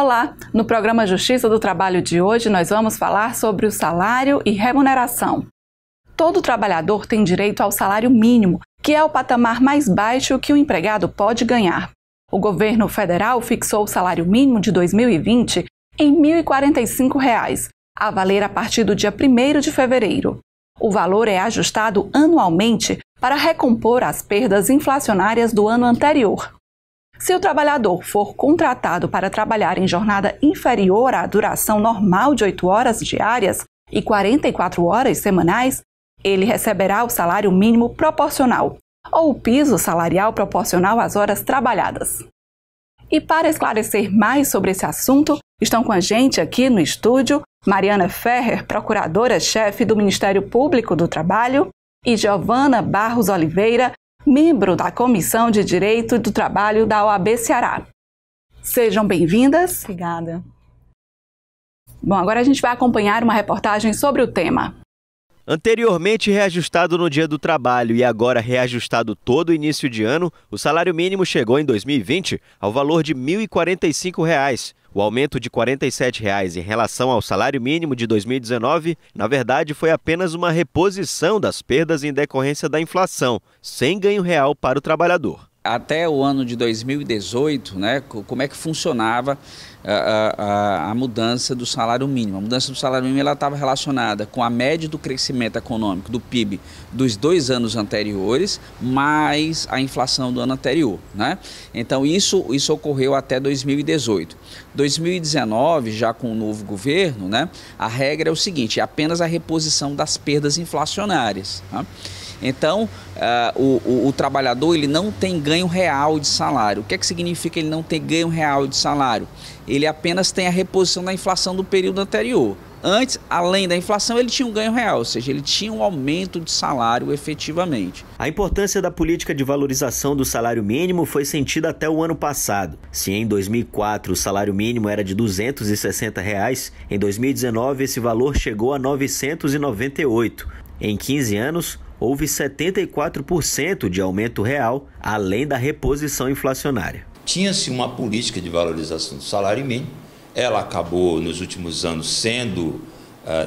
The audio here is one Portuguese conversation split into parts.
Olá! No programa Justiça do Trabalho de hoje, nós vamos falar sobre o salário e remuneração. Todo trabalhador tem direito ao salário mínimo, que é o patamar mais baixo que o empregado pode ganhar. O governo federal fixou o salário mínimo de 2020 em R$ 1.045, a valer a partir do dia 1 de fevereiro. O valor é ajustado anualmente para recompor as perdas inflacionárias do ano anterior. Se o trabalhador for contratado para trabalhar em jornada inferior à duração normal de 8 horas diárias e 44 horas semanais, ele receberá o salário mínimo proporcional, ou o piso salarial proporcional às horas trabalhadas. E para esclarecer mais sobre esse assunto, estão com a gente aqui no estúdio Mariana Ferrer, procuradora-chefe do Ministério Público do Trabalho, e Giovana Barros Oliveira, membro da Comissão de Direito do Trabalho da OAB Ceará. Sejam bem-vindas. Obrigada. Bom, agora a gente vai acompanhar uma reportagem sobre o tema. Anteriormente reajustado no Dia do Trabalho e agora reajustado todo início de ano, o salário mínimo chegou em 2020 ao valor de R$ 1.045, reais, o aumento de R$ 47,00 em relação ao salário mínimo de 2019, na verdade, foi apenas uma reposição das perdas em decorrência da inflação, sem ganho real para o trabalhador até o ano de 2018, né, como é que funcionava a, a, a, mudança do salário mínimo. A mudança do salário mínimo estava relacionada com a média do crescimento econômico do PIB dos dois anos anteriores, mais a inflação do ano anterior. Né? Então, isso, isso ocorreu até 2018. 2019, já com o novo governo, né, a regra é o seguinte, é apenas a reposição das perdas inflacionárias. Né? Então, uh, o, o, o, trabalhador ele não tem ganho real de salário. O que é que significa ele não tem ganho real de salário? Ele apenas tem a reposição da inflação do período anterior. Antes, além da inflação, ele tinha um ganho real, ou seja, ele tinha um aumento de salário efetivamente. A importância da política de valorização do salário mínimo foi sentida até o ano passado. Se em 2004 o salário mínimo era de R$ 260, reais, em 2019 esse valor chegou a R$ 998. Em 15 anos, houve 74% de aumento real, além da reposição inflacionária. Tinha-se uma política de valorização do salário mínimo, ela acabou nos últimos anos sendo uh,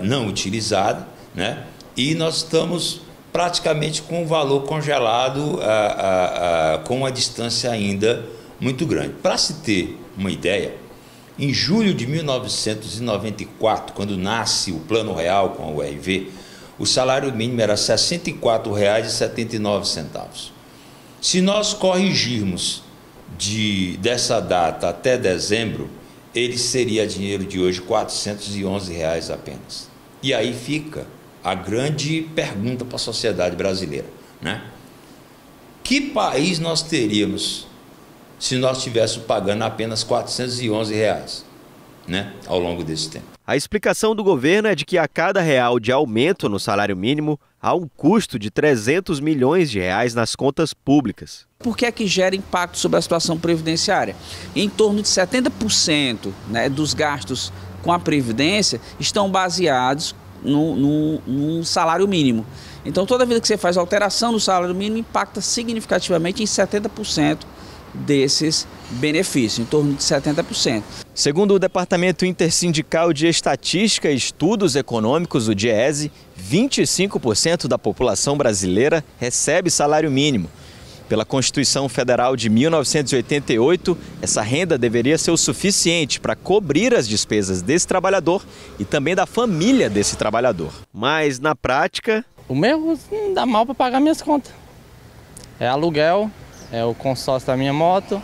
não utilizada, né? e nós estamos praticamente com o valor congelado, uh, uh, com uma distância ainda muito grande. Para se ter uma ideia, em julho de 1994, quando nasce o Plano Real com a URV, o salário mínimo era R$ 64,79. Se nós corrigirmos de, dessa data até dezembro, ele seria dinheiro de hoje R$ 411 apenas. E aí fica a grande pergunta para a sociedade brasileira, né? Que país nós teríamos se nós estivéssemos pagando apenas R$ 411 né, ao longo desse tempo? A explicação do governo é de que a cada real de aumento no salário mínimo há um custo de 300 milhões de reais nas contas públicas. Por que é que gera impacto sobre a situação previdenciária? Em torno de 70% né, dos gastos com a previdência estão baseados no, no salário mínimo. Então, toda vez que você faz alteração no salário mínimo, impacta significativamente em 70% desses benefícios, em torno de 70%. Segundo o Departamento Intersindical de Estatística e Estudos Econômicos, o DIESE, 25% da população brasileira recebe salário mínimo. Pela Constituição Federal de 1988, essa renda deveria ser o suficiente para cobrir as despesas desse trabalhador e também da família desse trabalhador. Mas, na prática. O meu dá mal para pagar minhas contas. É aluguel, é o consórcio da minha moto.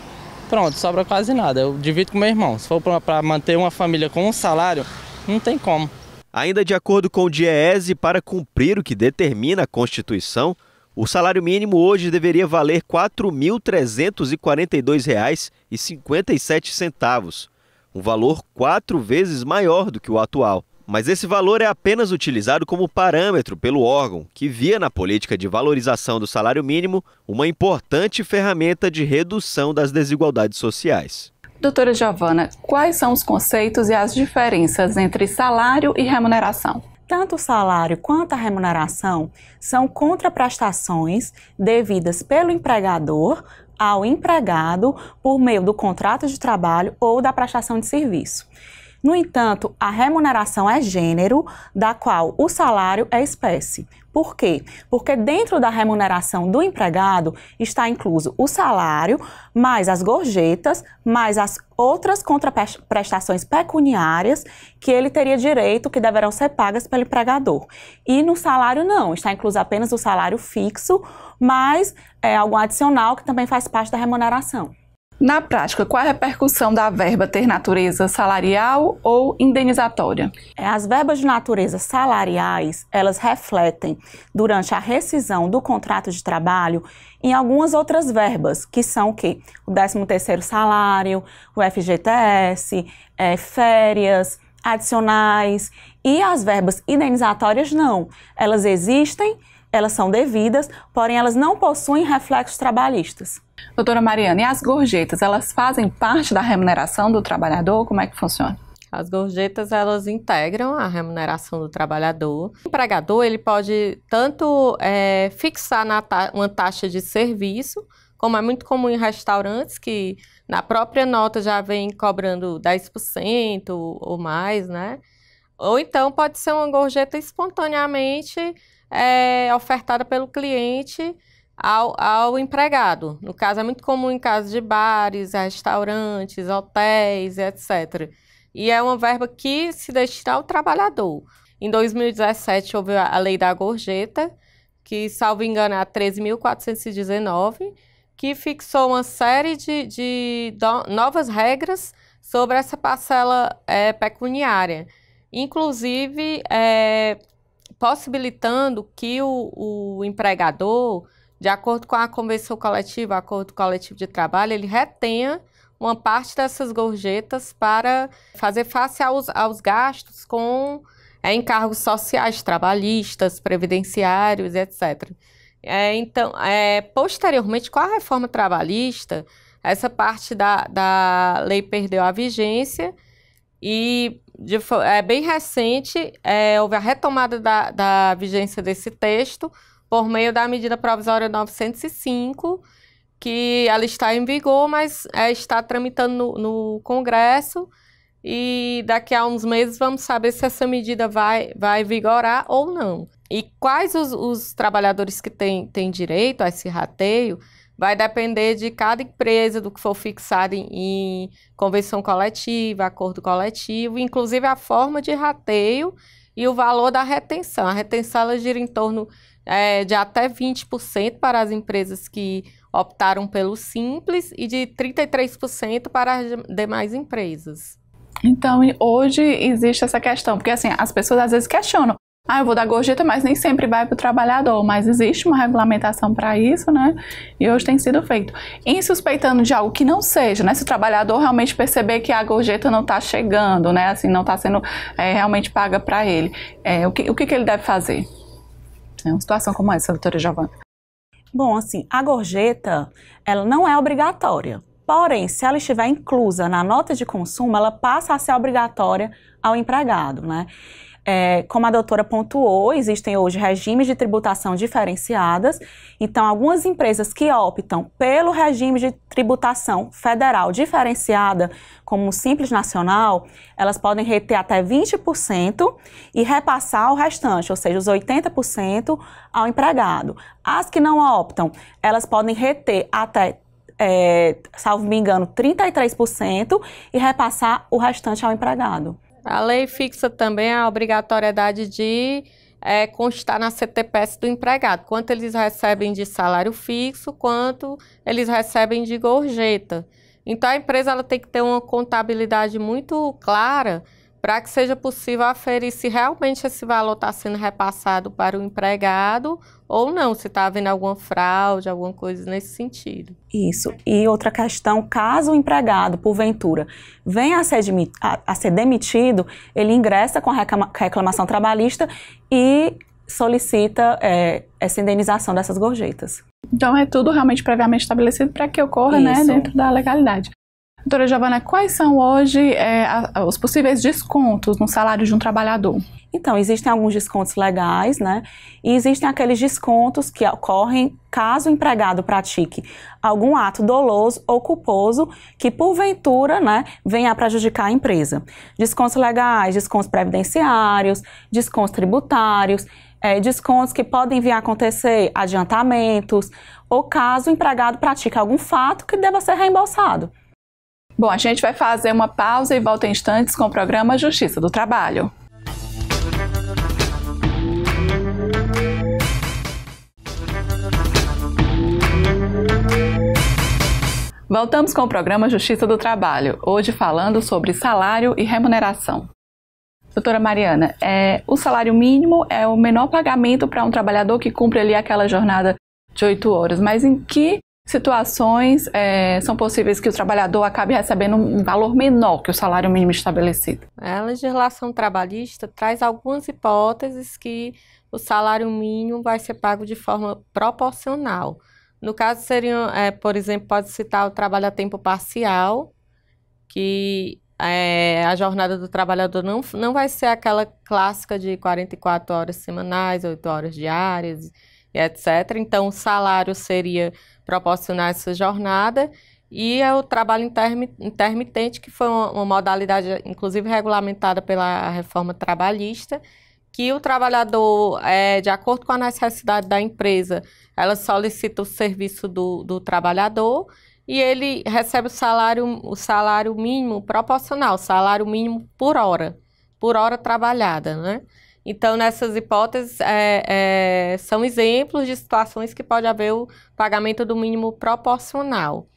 Pronto, sobra quase nada. Eu divido com meu irmão. Se for para manter uma família com um salário, não tem como. Ainda de acordo com o DIEESE, para cumprir o que determina a Constituição, o salário mínimo hoje deveria valer R$ 4.342,57, um valor quatro vezes maior do que o atual mas esse valor é apenas utilizado como parâmetro pelo órgão, que via na política de valorização do salário mínimo uma importante ferramenta de redução das desigualdades sociais. Doutora Giovana, quais são os conceitos e as diferenças entre salário e remuneração? Tanto o salário quanto a remuneração são contraprestações devidas pelo empregador ao empregado por meio do contrato de trabalho ou da prestação de serviço. No entanto, a remuneração é gênero, da qual o salário é espécie. Por quê? Porque dentro da remuneração do empregado está incluso o salário, mais as gorjetas, mais as outras contraprestações pecuniárias que ele teria direito, que deverão ser pagas pelo empregador. E no salário não, está incluso apenas o salário fixo, mais é, algum adicional que também faz parte da remuneração. Na prática, qual a repercussão da verba ter natureza salarial ou indenizatória? É, as verbas de natureza salariais, elas refletem, durante a rescisão do contrato de trabalho, em algumas outras verbas, que são o quê? O 13º salário, o FGTS, é, férias, adicionais. E as verbas indenizatórias não. Elas existem, elas são devidas, porém elas não possuem reflexos trabalhistas. Doutora Mariana, e as gorjetas, elas fazem parte da remuneração do trabalhador? Como é que funciona? As gorjetas elas integram a remuneração do trabalhador. O empregador ele pode tanto é, fixar ta uma taxa de serviço, como é muito comum em restaurantes que na própria nota já vem cobrando 10% ou mais, né? Ou então pode ser uma gorjeta espontaneamente é, ofertada pelo cliente ao, ao, empregado. No caso, é muito comum em casos de bares, restaurantes, hotéis, etc. E é uma verba que se destina ao trabalhador. Em 2017, houve a lei da gorjeta, que, salvo engano, é 13.419, que fixou uma série de, de novas regras sobre essa parcela é, pecuniária. Inclusive, é, possibilitando que o, o empregador, de acordo com a convenção coletiva, acordo coletivo de trabalho, ele retenha uma parte dessas gorjetas para fazer face aos, aos gastos com é, encargos sociais, trabalhistas, previdenciários, etc. É, então, é, posteriormente, com a reforma trabalhista, essa parte da, da lei perdeu a vigência e de, é bem recente, é, houve a retomada da, da vigência desse texto por meio da medida provisória 905, que ela está em vigor, mas é, está tramitando no, no, Congresso. E daqui a uns meses vamos saber se essa medida vai, vai vigorar ou não. E quais os, os trabalhadores que têm, têm direito a esse rateio? vai depender de cada empresa, do que for fixado em, em convenção coletiva, acordo coletivo, inclusive a forma de rateio e o valor da retenção. A retenção ela gira em torno é, de até 20% para as empresas que optaram pelo simples e de 33% para as demais empresas. Então, hoje existe essa questão, porque assim, as pessoas às vezes questionam, ah, eu vou dar gorjeta, mas nem sempre vai para o trabalhador. Mas existe uma regulamentação para isso, né? E hoje tem sido feito. Em suspeitando de algo que não seja, né? Se o trabalhador realmente perceber que a gorjeta não está chegando, né? Assim, não está sendo é, realmente paga para ele, é, o, que, o que, que ele deve fazer? É uma situação como essa, doutora Giovanna. Bom, assim, a gorjeta, ela não é obrigatória. Porém, se ela estiver inclusa na nota de consumo, ela passa a ser obrigatória ao empregado, né? É, como a doutora pontuou, existem hoje regimes de tributação diferenciadas. Então, algumas empresas que optam pelo regime de tributação federal diferenciada, como o Simples Nacional, elas podem reter até 20% e repassar o restante, ou seja, os 80% ao empregado. As que não optam, elas podem reter até é, salvo me engano, 33% e repassar o restante ao empregado. A lei fixa também a obrigatoriedade de é, constar na CTPS do empregado, quanto eles recebem de salário fixo, quanto eles recebem de gorjeta. Então a empresa ela tem que ter uma contabilidade muito clara para que seja possível aferir se realmente esse valor está sendo repassado para o empregado ou não, se está havendo alguma fraude, alguma coisa nesse sentido. Isso. E outra questão, caso o empregado, porventura, venha a ser, a, a ser demitido, ele ingressa com a reclama reclamação trabalhista e solicita é, essa indenização dessas gorjetas. Então é tudo realmente previamente estabelecido para que ocorra, né, dentro da legalidade. Doutora Giovana, quais são hoje é, os possíveis descontos no salário de um trabalhador? Então, existem alguns descontos legais, né? E existem aqueles descontos que ocorrem caso o empregado pratique algum ato doloso ou culposo que, porventura, né, venha a prejudicar a empresa. Descontos legais, descontos previdenciários, descontos tributários, é, descontos que podem vir a acontecer, adiantamentos, ou caso o empregado pratique algum fato que deva ser reembolsado. Bom, a gente vai fazer uma pausa e volta em instantes com o programa Justiça do Trabalho. Voltamos com o programa Justiça do Trabalho, hoje falando sobre salário e remuneração. Doutora Mariana, é, o salário mínimo é o menor pagamento para um trabalhador que cumpre ali aquela jornada de oito horas, mas em que situações é, são possíveis que o trabalhador acabe recebendo um valor menor que o salário mínimo estabelecido? A legislação trabalhista traz algumas hipóteses que o salário mínimo vai ser pago de forma proporcional. No caso, seriam, é, por exemplo, pode citar o trabalho a tempo parcial, que é, a jornada do trabalhador não, não vai ser aquela clássica de 44 horas semanais, 8 horas diárias, etc. Então, o salário seria proporcionar essa jornada. E é o trabalho intermitente, que foi uma, modalidade, inclusive, regulamentada pela reforma trabalhista, que o trabalhador, é, de acordo com a necessidade da empresa, ela solicita o serviço do, do trabalhador e ele recebe o salário, o salário mínimo proporcional, salário mínimo por hora, por hora trabalhada, né? Então, nessas hipóteses, é, é, são exemplos de situações que pode haver o pagamento do mínimo proporcional.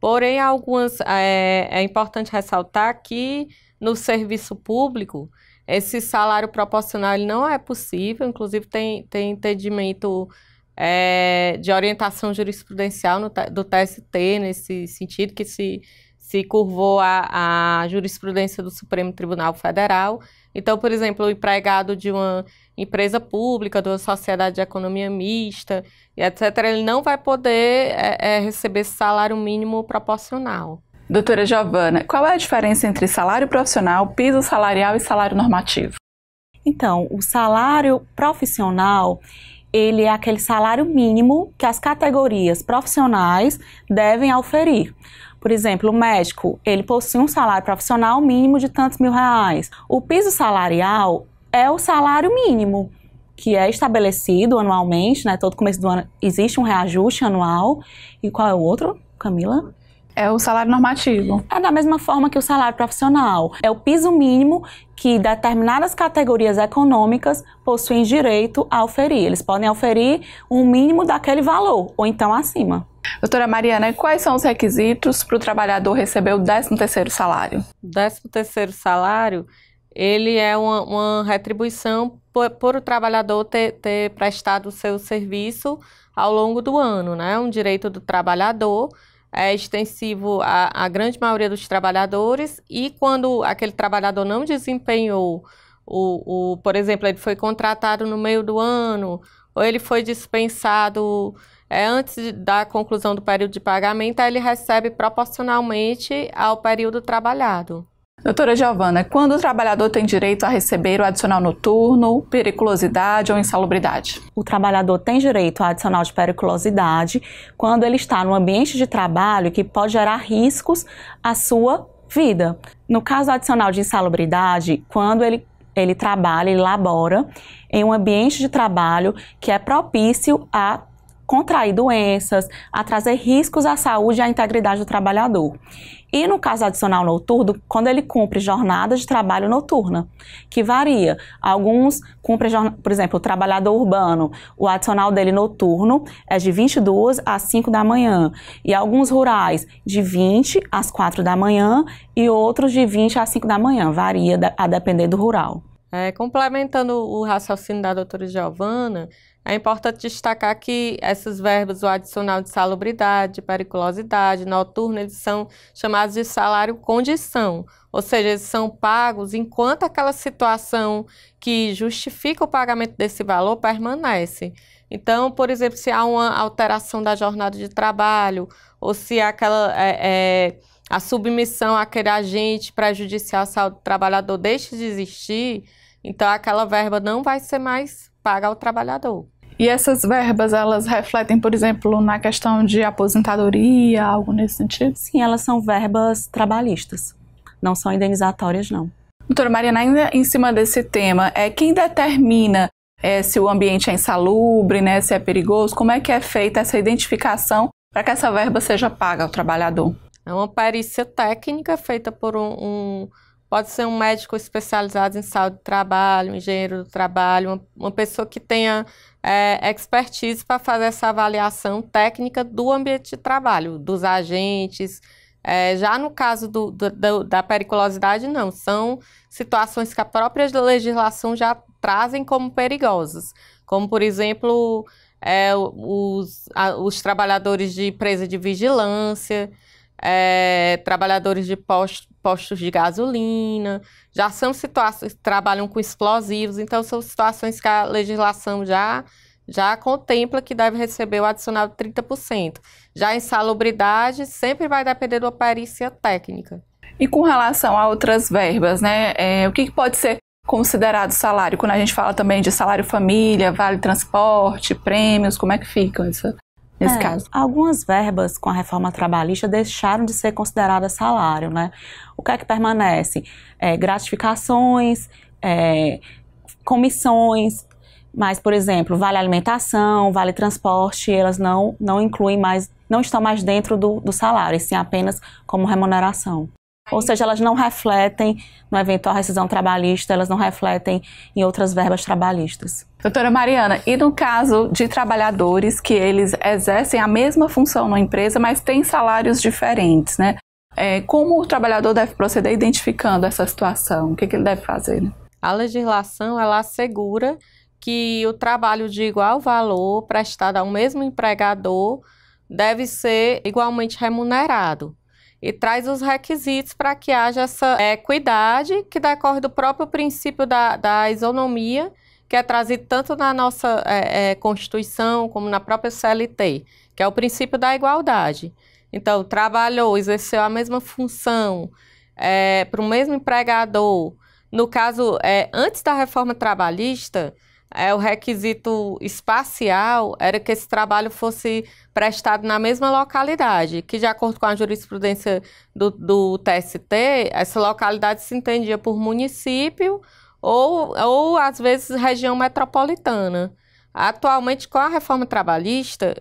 Porém, algumas é, é importante ressaltar que no serviço público esse salário proporcional não é possível. Inclusive tem tem entendimento é, de orientação jurisprudencial no, do TST nesse sentido que se se curvou à jurisprudência do Supremo Tribunal Federal então, por exemplo, o empregado de uma empresa pública, de uma sociedade de economia mista, etc., ele não vai poder é, é, receber salário mínimo proporcional. Doutora Giovana, qual é a diferença entre salário profissional, piso salarial e salário normativo? Então, o salário profissional, ele é aquele salário mínimo que as categorias profissionais devem oferir. Por exemplo, o médico, ele possui um salário profissional mínimo de tantos mil reais. O piso salarial é o salário mínimo que é estabelecido anualmente, né? Todo começo do ano existe um reajuste anual. E qual é o outro, Camila? É o salário normativo. É da mesma forma que o salário profissional. É o piso mínimo que determinadas categorias econômicas possuem direito a oferir. Eles podem oferir um mínimo daquele valor, ou então acima. Doutora Mariana, quais são os requisitos para o trabalhador receber o 13º salário? O 13º salário, ele é uma, uma retribuição por, por, o trabalhador ter, ter prestado o seu serviço ao longo do ano, né? Um direito do trabalhador é extensivo à, à grande maioria dos trabalhadores e quando aquele trabalhador não desempenhou o, o, por exemplo, ele foi contratado no meio do ano ou ele foi dispensado é, antes da conclusão do período de pagamento, ele recebe proporcionalmente ao período trabalhado. Doutora Giovana, quando o trabalhador tem direito a receber o adicional noturno, periculosidade ou insalubridade? O trabalhador tem direito ao adicional de periculosidade quando ele está no ambiente de trabalho que pode gerar riscos à sua vida. No caso adicional de insalubridade, quando ele ele trabalha, ele labora em um ambiente de trabalho que é propício a contrair doenças, a trazer riscos à saúde e à integridade do trabalhador. E no caso adicional noturno, quando ele cumpre jornada de trabalho noturna, que varia. Alguns cumprem, por exemplo, o trabalhador urbano, o adicional dele noturno é de 22 às 5 da manhã. E alguns rurais, de 20 às 4 da manhã e outros de 20 às 5 da manhã. Varia a depender do rural. É, complementando o raciocínio da doutora Giovana, é importante destacar que esses verbos, o adicional de salubridade, periculosidade, noturno, eles são chamados de salário condição, ou seja, eles são pagos enquanto aquela situação que justifica o pagamento desse valor permanece. Então, por exemplo, se há uma alteração da jornada de trabalho, ou se há aquela. É, é, a submissão àquele agente prejudicial à saúde do trabalhador deixa de existir, então aquela verba não vai ser mais paga ao trabalhador. E essas verbas, elas refletem, por exemplo, na questão de aposentadoria, algo nesse sentido? Sim, elas são verbas trabalhistas, não são indenizatórias, não. Doutora Mariana, ainda em cima desse tema, é quem determina é, se o ambiente é insalubre, né, se é perigoso, como é que é feita essa identificação para que essa verba seja paga ao trabalhador? É uma perícia técnica feita por um, um Pode ser um médico especializado em saúde do trabalho, um engenheiro do trabalho, uma, uma pessoa que tenha é, expertise para fazer essa avaliação técnica do ambiente de trabalho, dos agentes. É, já no caso do, do, da periculosidade, não. São situações que a própria legislação já trazem como perigosas. Como, por exemplo, é, os, a, os trabalhadores de empresa de vigilância, é, trabalhadores de postos postos de gasolina, já são situações que trabalham com explosivos, então são situações que a legislação já já contempla que deve receber o adicional de 30%. Já em salubridade, sempre vai depender da perícia técnica. E com relação a outras verbas, né? É, o que, que pode ser considerado salário? Quando a gente fala também de salário família, vale transporte, prêmios, como é que fica isso nesse é. caso. Algumas verbas com a reforma trabalhista deixaram de ser consideradas salário, né? O que é que permanece? É, gratificações, é, comissões, mas, por exemplo, vale alimentação, vale transporte, elas não, não incluem mais, não estão mais dentro do, do salário, e sim apenas como remuneração. Ou seja, elas não refletem no eventual rescisão trabalhista, elas não refletem em outras verbas trabalhistas. Doutora Mariana, e no caso de trabalhadores que eles exercem a mesma função na empresa, mas têm salários diferentes, né? É, como o trabalhador deve proceder identificando essa situação? O que, que ele deve fazer? Né? A legislação ela assegura que o trabalho de igual valor prestado ao mesmo empregador deve ser igualmente remunerado e traz os requisitos para que haja essa equidade que decorre do próprio princípio da, da isonomia, que é trazido tanto na nossa é, é, Constituição como na própria CLT, que é o princípio da igualdade. Então, trabalhou, exerceu a mesma função é, para o mesmo empregador. No caso, é, antes da reforma trabalhista, é, o requisito espacial era que esse trabalho fosse prestado na mesma localidade, que de acordo com a jurisprudência do, do TST, essa localidade se entendia por município ou, ou às vezes região metropolitana. Atualmente, com a reforma trabalhista,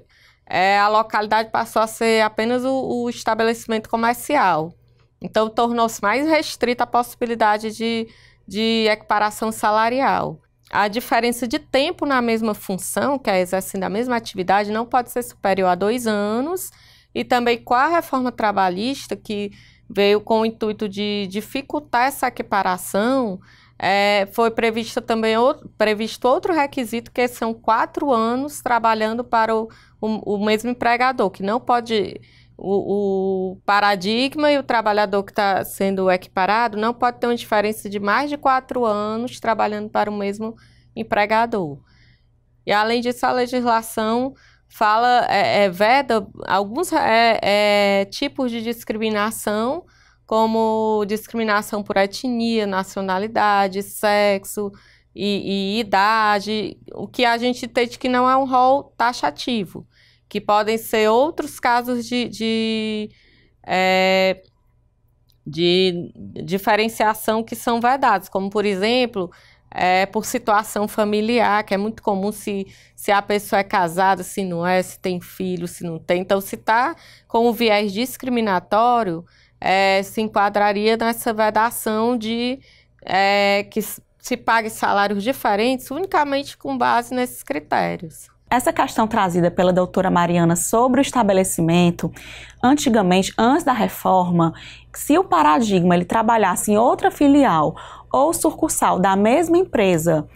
é, a localidade passou a ser apenas o, o estabelecimento comercial. Então, tornou-se mais restrita a possibilidade de, de equiparação salarial a diferença de tempo na mesma função, que é exercendo a mesma atividade, não pode ser superior a dois anos. E também com a reforma trabalhista, que veio com o intuito de dificultar essa equiparação, é, foi previsto também outro, previsto outro requisito, que são quatro anos trabalhando para o, o, o mesmo empregador, que não pode o, o, paradigma e o trabalhador que está sendo equiparado não pode ter uma diferença de mais de quatro anos trabalhando para o mesmo empregador. E além disso, a legislação fala, é, é veda alguns é, é, tipos de discriminação, como discriminação por etnia, nacionalidade, sexo e, e idade, o que a gente entende que não é um rol taxativo que podem ser outros casos de, de, é, de diferenciação que são vedados, como, por exemplo, é, por situação familiar, que é muito comum se, se a pessoa é casada, se não é, se tem filho, se não tem. Então, se está com um viés discriminatório, é, se enquadraria nessa vedação de é, que se pague salários diferentes unicamente com base nesses critérios essa questão trazida pela doutora Mariana sobre o estabelecimento, antigamente, antes da reforma, se o paradigma ele trabalhasse em outra filial ou sucursal da mesma empresa,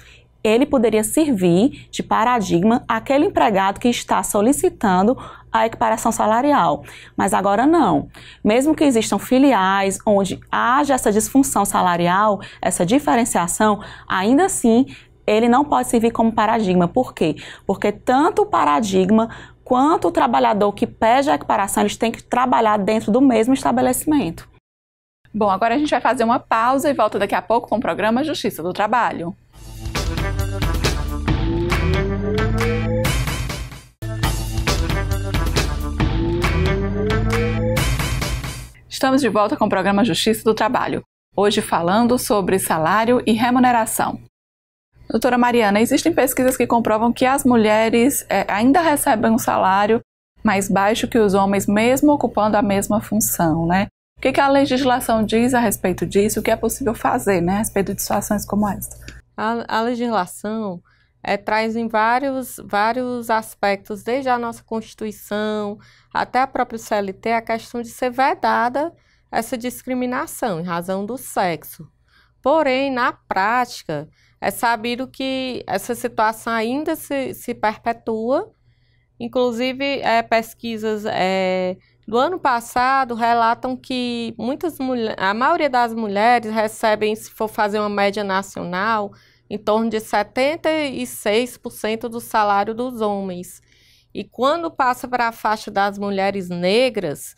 ele poderia servir de paradigma àquele empregado que está solicitando a equiparação salarial. Mas agora não. Mesmo que existam filiais onde haja essa disfunção salarial, essa diferenciação, ainda assim ele não pode servir como paradigma. Por quê? Porque tanto o paradigma quanto o trabalhador que pede a equiparação, eles têm que trabalhar dentro do mesmo estabelecimento. Bom, agora a gente vai fazer uma pausa e volta daqui a pouco com o programa Justiça do Trabalho. Estamos de volta com o programa Justiça do Trabalho, hoje falando sobre salário e remuneração. Doutora Mariana, existem pesquisas que comprovam que as mulheres é, ainda recebem um salário mais baixo que os homens, mesmo ocupando a mesma função, né? O que, que a legislação diz a respeito disso? O que é possível fazer, né, a respeito de situações como essa? A, a legislação é, traz em vários, vários aspectos, desde a nossa Constituição até a própria CLT, a questão de ser vedada essa discriminação em razão do sexo. Porém, na prática, é sabido que essa situação ainda se, se perpetua. Inclusive, é, pesquisas é, do ano passado relatam que muitas mulher, a maioria das mulheres recebem, se for fazer uma média nacional, em torno de 76% do salário dos homens. E quando passa para a faixa das mulheres negras,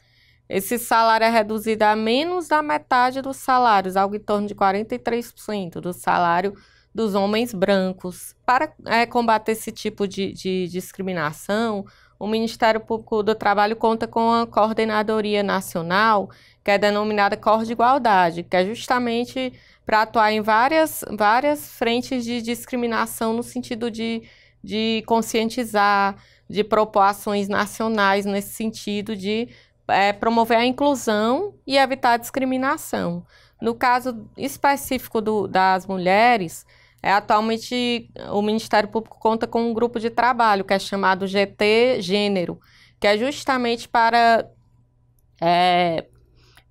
esse salário é reduzido a menos da metade dos salários, algo em torno de 43% do salário dos homens brancos. Para é, combater esse tipo de, de discriminação, o Ministério Público do Trabalho conta com a Coordenadoria Nacional, que é denominada Cor de Igualdade, que é justamente para atuar em várias, várias frentes de discriminação no sentido de, de conscientizar, de propor ações nacionais nesse sentido de é, promover a inclusão e evitar a discriminação. No caso específico do, das mulheres, é, atualmente, o Ministério Público conta com um grupo de trabalho que é chamado GT Gênero, que é justamente para é,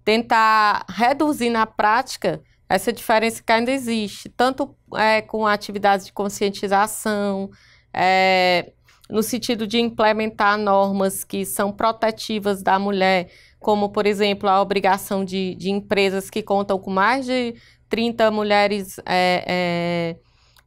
tentar reduzir na prática essa diferença que ainda existe, tanto é, com atividades de conscientização, é, no sentido de implementar normas que são protetivas da mulher, como, por exemplo, a obrigação de, de empresas que contam com mais de 30 mulheres é, é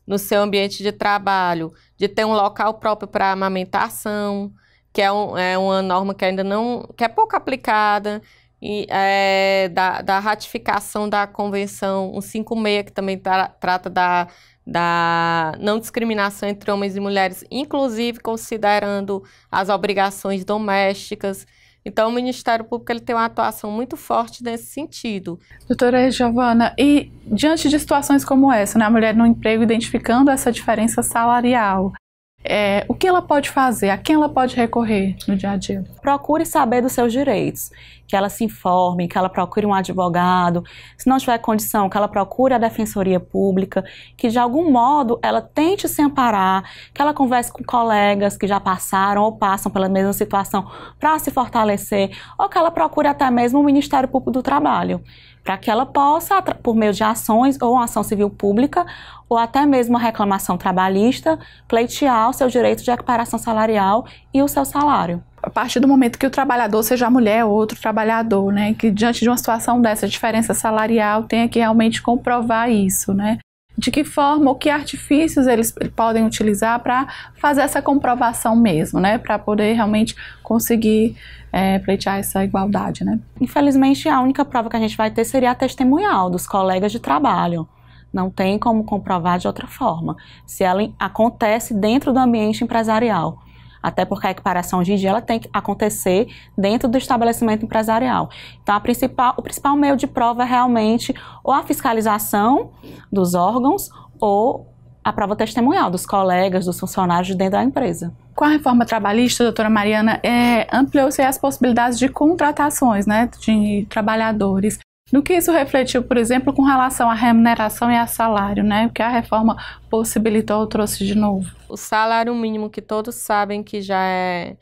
no seu ambiente de trabalho, de ter um local próprio para amamentação, que é, um, é, uma norma que ainda não, que é pouco aplicada, e, é, da, da, ratificação da Convenção 156, que também tra trata da, da não discriminação entre homens e mulheres, inclusive considerando as obrigações domésticas. Então, o Ministério Público ele tem uma atuação muito forte nesse sentido. Doutora Giovana, e diante de situações como essa, né, a mulher no emprego identificando essa diferença salarial, é, o que ela pode fazer? A quem ela pode recorrer no dia a dia? Procure saber dos seus direitos, que ela se informe, que ela procure um advogado, se não tiver condição, que ela procure a defensoria pública, que de algum modo ela tente se amparar, que ela converse com colegas que já passaram ou passam pela mesma situação para se fortalecer, ou que ela procure até mesmo o Ministério Público do Trabalho para que ela possa, por meio de ações ou ação civil pública, ou até mesmo a reclamação trabalhista, pleitear o seu direito de equiparação salarial e o seu salário. A partir do momento que o trabalhador, seja a mulher ou outro trabalhador, né, que diante de uma situação dessa diferença salarial tenha que realmente comprovar isso, né? De que forma ou que artifícios eles podem utilizar para fazer essa comprovação mesmo, né? Para poder realmente conseguir é, pleitear essa igualdade, né? Infelizmente, a única prova que a gente vai ter seria a testemunhal dos colegas de trabalho. Não tem como comprovar de outra forma, se ela acontece dentro do ambiente empresarial. Até porque a equiparação hoje em dia ela tem que acontecer dentro do estabelecimento empresarial. Então, principal, o principal meio de prova é realmente ou a fiscalização dos órgãos ou a prova testemunhal dos colegas, dos funcionários dentro da empresa. Com a reforma trabalhista, doutora Mariana, é, ampliou-se as possibilidades de contratações né, de trabalhadores. No que isso refletiu, por exemplo, com relação à remuneração e a salário, né? O que a reforma possibilitou, trouxe de novo. O salário mínimo, que todos sabem que já é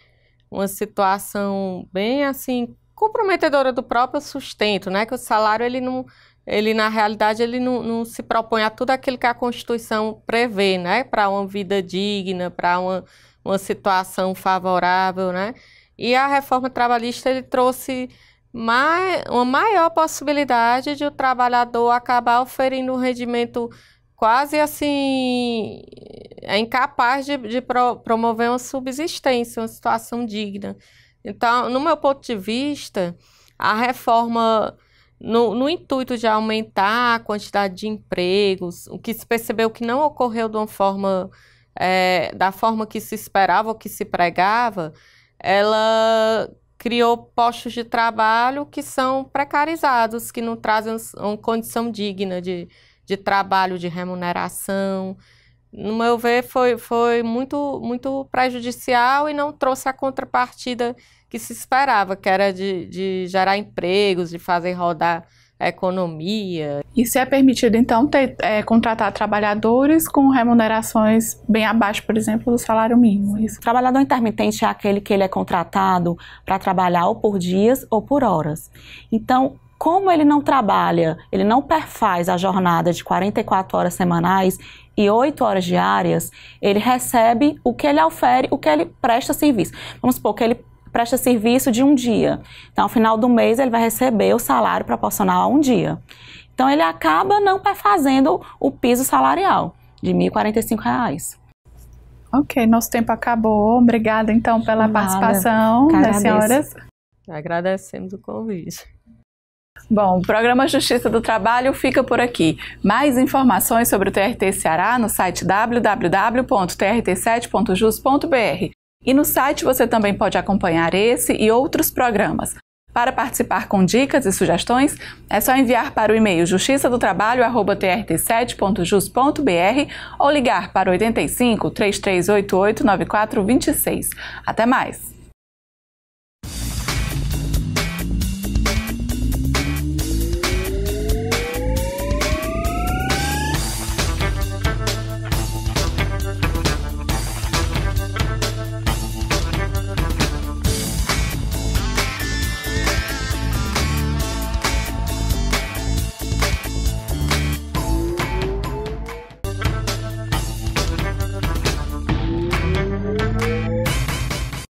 uma situação bem assim comprometedora do próprio sustento, né? Que o salário ele não ele na realidade ele não, não, se propõe a tudo aquilo que a Constituição prevê, né, para uma vida digna, para uma, uma situação favorável, né? E a reforma trabalhista ele trouxe uma maior possibilidade de o trabalhador acabar oferindo um rendimento quase assim é incapaz de, de pro, promover uma subsistência, uma situação digna. Então, no meu ponto de vista, a reforma no, no, intuito de aumentar a quantidade de empregos, o que se percebeu que não ocorreu de uma forma, é, da forma que se esperava ou que se pregava, ela criou postos de trabalho que são precarizados, que não trazem uma condição digna de, de trabalho, de remuneração. No meu ver, foi, foi muito, muito prejudicial e não trouxe a contrapartida que se esperava, que era de, de gerar empregos, de fazer rodar a economia. E se é permitido, então, ter, é, contratar trabalhadores com remunerações bem abaixo, por exemplo, do salário mínimo. É isso. O trabalhador intermitente é aquele que ele é contratado para trabalhar ou por dias ou por horas. Então, como ele não trabalha, ele não perfaz a jornada de 44 horas semanais e 8 horas diárias, ele recebe o que ele ofere, o que ele presta serviço. Vamos supor que ele presta serviço de um dia. Então, ao final do mês, ele vai receber o salário proporcional a um dia. Então, ele acaba não fazendo o piso salarial de R$ 1.045. Ok, nosso tempo acabou. Obrigada, então, pela Nada. participação das senhoras. Agradecemos o convite. Bom, o programa Justiça do Trabalho fica por aqui. Mais informações sobre o TRT Ceará no site www.trt7.jus.br e no site você também pode acompanhar esse e outros programas. Para participar com dicas e sugestões, é só enviar para o e-mail justiça do trabalho@trt7.jus.br ou ligar para 85 3388 9426. Até mais.